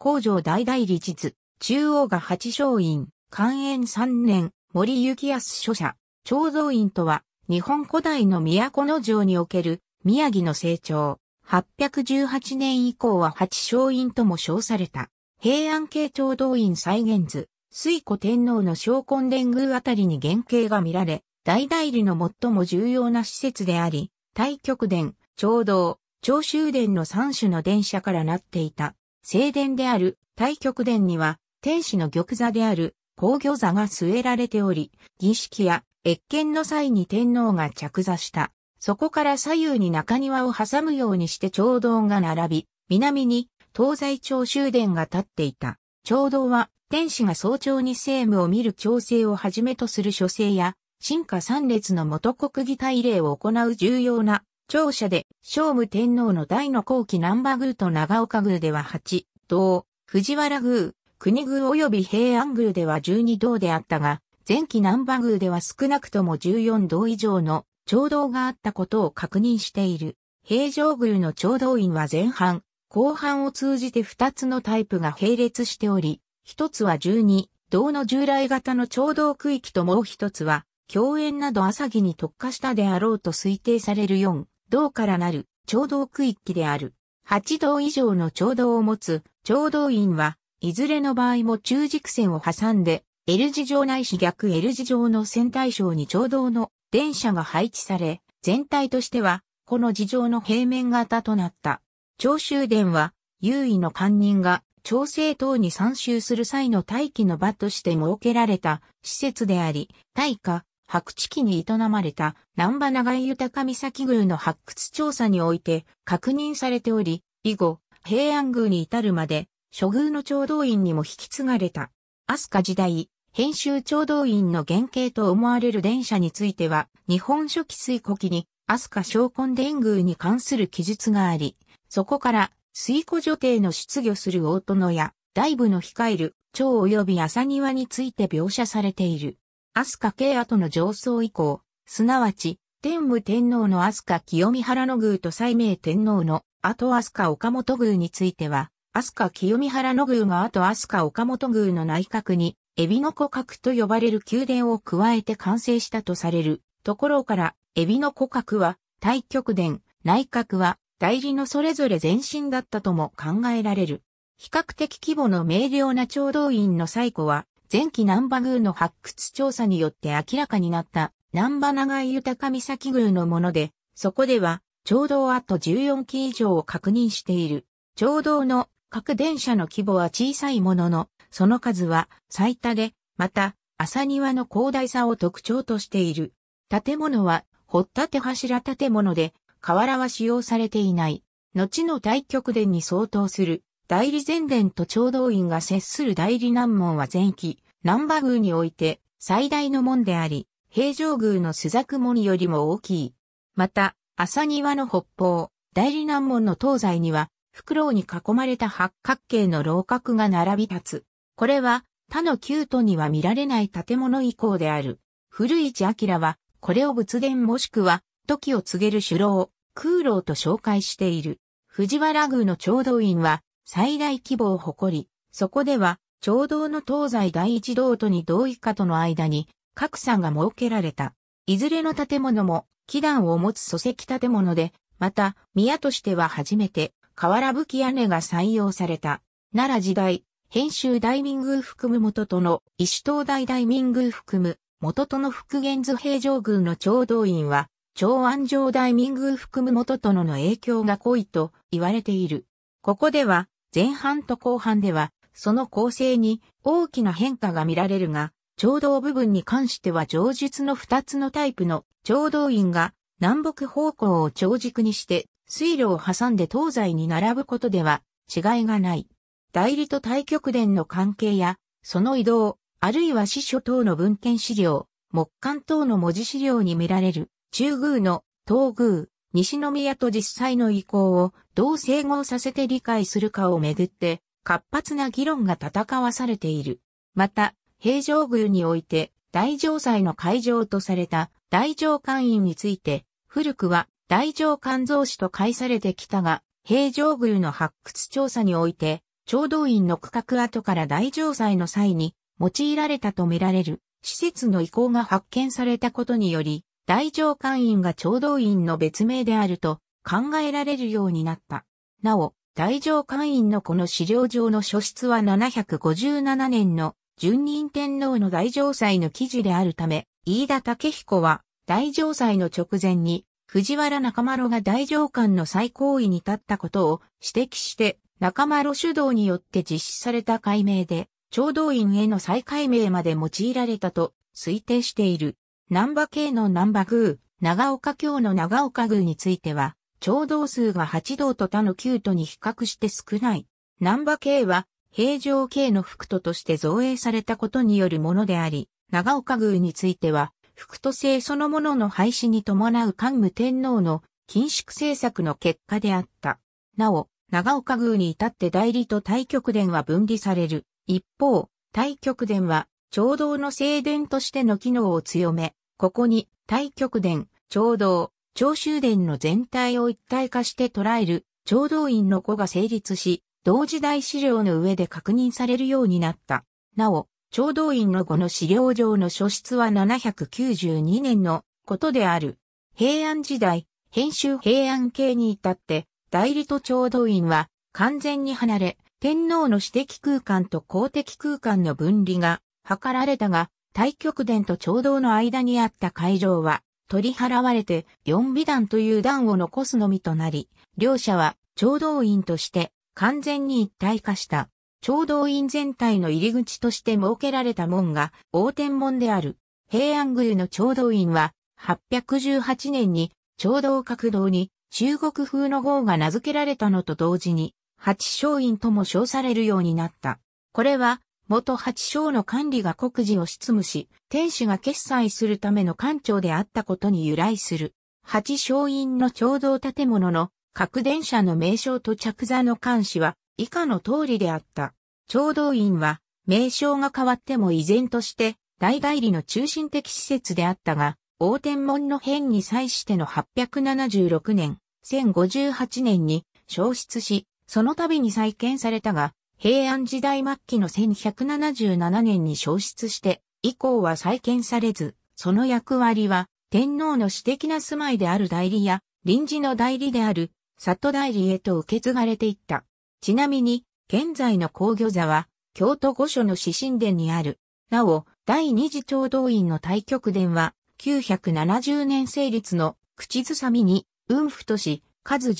工場大大理実、中央が八松院、寛延三年、森幸康書社、長蔵院とは、日本古代の都の城における宮城の成長。818年以降は八松院とも称された。平安系長道院再現図、水古天皇の昇魂殿宮あたりに原型が見られ、大代理の最も重要な施設であり、大極殿、長道、長州殿の三種の電車からなっていた。正殿である太極殿には、天使の玉座である皇御座が据えられており、儀式や越見の際に天皇が着座した。そこから左右に中庭を挟むようにして長道が並び、南に東西朝州殿が立っていた。長道は天使が早朝に政務を見る調整をはじめとする書生や、進化三列の元国議大礼を行う重要な庁舎で、聖武天皇の大の後期南波宮と長岡宮では8、道、藤原宮、国宮及び平安宮では12道であったが、前期南波宮では少なくとも14道以上の長道があったことを確認している。平城宮の長道院は前半、後半を通じて2つのタイプが並列しており、1つは12、道の従来型の長道区域ともう1つは、共演など朝木に特化したであろうと推定される4、道からなる、町道区域である。8道以上の町道を持つ、町道院は、いずれの場合も中軸線を挟んで、L 字状内いし逆 L 字状の線対称に町道の電車が配置され、全体としては、この事情の平面型となった。長州殿は、優位の官人が、調整等に参集する際の待機の場として設けられた施設であり、大化、白地期に営まれた南波長井豊岬宮の発掘調査において確認されており、以後、平安宮に至るまで、諸宮の調道院にも引き継がれた。飛鳥時代、編集調道院の原型と思われる電車については、日本書紀水古記に、飛鳥昇魂伝宮に関する記述があり、そこから、水古女帝の出魚する大殿や、大部の控える、蝶及び朝庭について描写されている。飛鳥慶後の上層以降、すなわち、天武天皇の飛鳥清見原の宮と西明天皇の後飛鳥岡本宮については、飛鳥清見原の宮が後飛鳥岡本宮の内閣に、エビの古閣と呼ばれる宮殿を加えて完成したとされるところから、エビの古閣は、大極殿、内閣は、代理のそれぞれ前身だったとも考えられる。比較的規模の明瞭な聴動員の最古は、前期南波宮の発掘調査によって明らかになった南波長井豊岬宮のもので、そこでは、う道あと14基以上を確認している。う道の各電車の規模は小さいものの、その数は最多で、また、朝庭の広大さを特徴としている。建物は、掘ったて柱建物で、瓦は使用されていない。後の対極殿に相当する代理前殿と長道院が接する代理南門は前期、南波宮において最大の門であり、平城宮の朱雀門よりも大きい。また、朝庭の北方、代理南門の東西には、袋に囲まれた八角形の楼閣が並び立つ。これは、他の旧都には見られない建物以降である。古市明は、これを仏殿もしくは、時を告げる首楼、空楼と紹介している。藤原宮の長道院は、最大規模を誇り、そこでは、長道の東西第一道とに同意。下との間に、格差が設けられた。いずれの建物も、基壇を持つ礎石建物で、また、宮としては初めて、瓦吹き屋根が採用された。奈良時代、編集大民宮含む元との、石東大大民宮含む、元との復元図平城宮の長道院は、長安城大民宮含む元とのの影響が濃いと言われている。ここでは、前半と後半では、その構成に大きな変化が見られるが、調道部分に関しては上述の2つのタイプの調道院が南北方向を長軸にして水路を挟んで東西に並ぶことでは違いがない。代理と太極殿の関係や、その移動、あるいは司書等の文献資料、木簡等の文字資料に見られる、中宮の東宮、西宮と実際の意向をどう整合させて理解するかをめぐって活発な議論が戦わされている。また、平城宮において大城祭の会場とされた大城官院について、古くは大城肝臓市と解されてきたが、平城宮の発掘調査において、聴道院の区画跡から大城祭の際に用いられたとみられる施設の遺構が発見されたことにより、大乗官員が聴道員の別名であると考えられるようになった。なお、大乗官員のこの資料上の書室は757年の順任天皇の大乗祭の記事であるため、飯田武彦は大乗祭の直前に藤原中丸が大乗官の最高位に立ったことを指摘して中丸主導によって実施された解明で、聴道員への再解明まで用いられたと推定している。南波系の南波宮、長岡京の長岡宮については、調道数が8道と他の9都に比較して少ない。南波系は、平城系の副都として造営されたことによるものであり、長岡宮については、副都制そのものの廃止に伴う関武天皇の緊縮政策の結果であった。なお、長岡宮に至って代理と対極殿は分離される。一方、対極殿は、長道の正殿としての機能を強め、ここに、太極殿、長道、長州殿の全体を一体化して捉える、長道院の語が成立し、同時代資料の上で確認されるようになった。なお、長道院の語の資料上の書出は792年のことである。平安時代、編集平安系に至って、代理と長道院は完全に離れ、天皇の私的空間と公的空間の分離が図られたが、太極殿と長道の間にあった会場は、取り払われて四美段という段を残すのみとなり、両者は長道院として完全に一体化した。長道院全体の入り口として設けられた門が大天門である。平安宮の長道院は、818年に長道閣道に中国風の号が名付けられたのと同時に、八正院とも称されるようになった。これは元八章の管理が国事を執務し、天使が決裁するための官庁であったことに由来する。八章院の共同建物の各電車の名称と着座の監視は以下の通りであった。共同院は名称が変わっても依然として大代理の中心的施設であったが、大天門の変に際しての876年、1058年に消失し、その度に再建されたが、平安時代末期の1177年に消失して、以降は再建されず、その役割は、天皇の私的な住まいである代理や、臨時の代理である、里代理へと受け継がれていった。ちなみに、現在の皇居座は、京都御所の指針殿にある。なお、第二次朝道院の大極殿は、970年成立の口ずさみに、運府とし、和寺、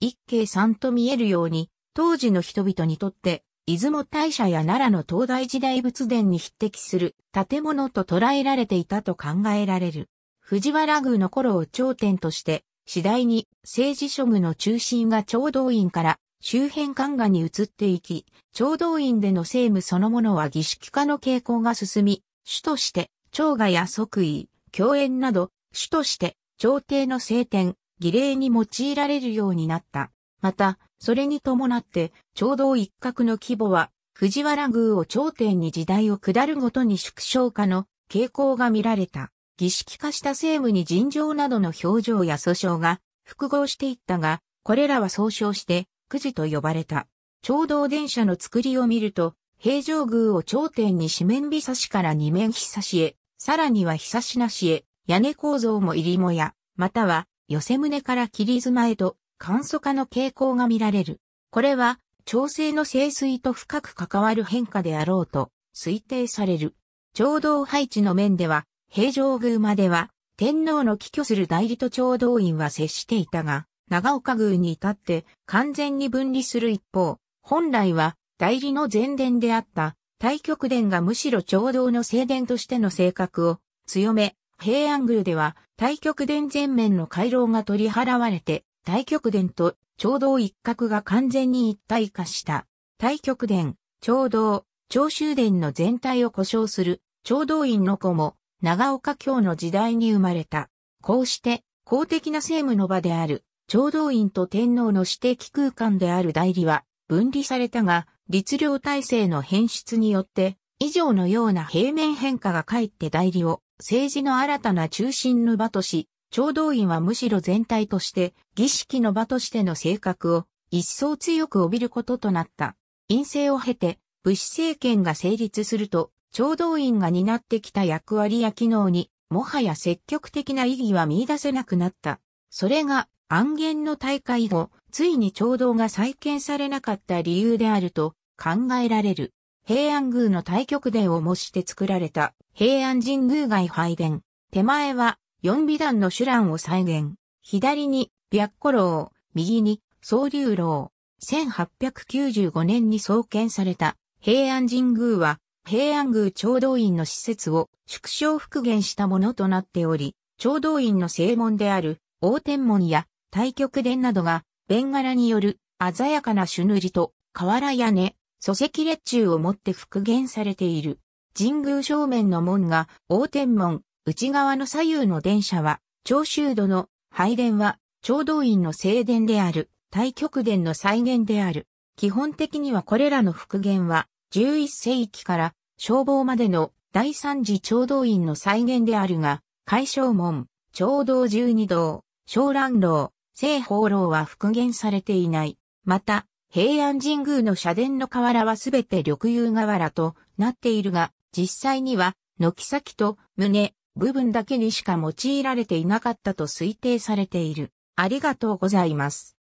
一景さんと見えるように、当時の人々にとって、出雲大社や奈良の東大時代仏殿に匹敵する建物と捉えられていたと考えられる。藤原宮の頃を頂点として、次第に政治諸具の中心が長道院から周辺官下に移っていき、長道院での政務そのものは儀式化の傾向が進み、主として長賀や即位、共演など、主として朝廷の聖典、儀礼に用いられるようになった。また、それに伴って、ちょうど一角の規模は、藤原宮を頂点に時代を下るごとに縮小化の傾向が見られた。儀式化した政務に尋常などの表情や訴訟が複合していったが、これらは総称してくじと呼ばれた。聴道電車の作りを見ると、平城宮を頂点に四面日差しから二面日差しへ、さらには日差しなしへ、屋根構造も入りもや、または寄せ棟から切り妻へと簡素化の傾向が見られる。これは、調整の清水と深く関わる変化であろうと推定される。調道配置の面では、平城宮までは、天皇の帰居する代理と調道院は接していたが、長岡宮に至って完全に分離する一方、本来は代理の前殿であった大極殿がむしろ調道の正殿としての性格を強め、平安宮では大極殿前面の回廊が取り払われて、大極殿と長道一角が完全に一体化した。大極殿、長道、長州殿の全体を故障する長道院の子も長岡京の時代に生まれた。こうして公的な政務の場である長道院と天皇の私的空間である代理は分離されたが、律令体制の変質によって、以上のような平面変化が帰って代理を政治の新たな中心の場とし、聴導員はむしろ全体として儀式の場としての性格を一層強く帯びることとなった。陰性を経て武士政権が成立すると、聴導員が担ってきた役割や機能にもはや積極的な意義は見出せなくなった。それが暗言の大会後、ついに聴導が再建されなかった理由であると考えられる。平安宮の大極殿を模して作られた平安神宮外拝殿。手前は四美団の手段を再現。左に、白古楼、右に、総流楼。1895年に創建された平安神宮は、平安宮調道院の施設を縮小復元したものとなっており、調道院の正門である大天門や太極殿などが、弁柄による鮮やかな朱塗りと瓦屋根、礎石列柱をもって復元されている。神宮正面の門が大天門、内側の左右の電車は、長州度の配電は、長道院の静電である、対極電の再現である。基本的にはこれらの復元は、11世紀から消防までの第三次長道院の再現であるが、海正門、長道十二道、小蘭楼、西宝楼は復元されていない。また、平安神宮の社殿の瓦はすべて緑釉瓦となっているが、実際には、軒先と胸、部分だけにしか用いられていなかったと推定されている。ありがとうございます。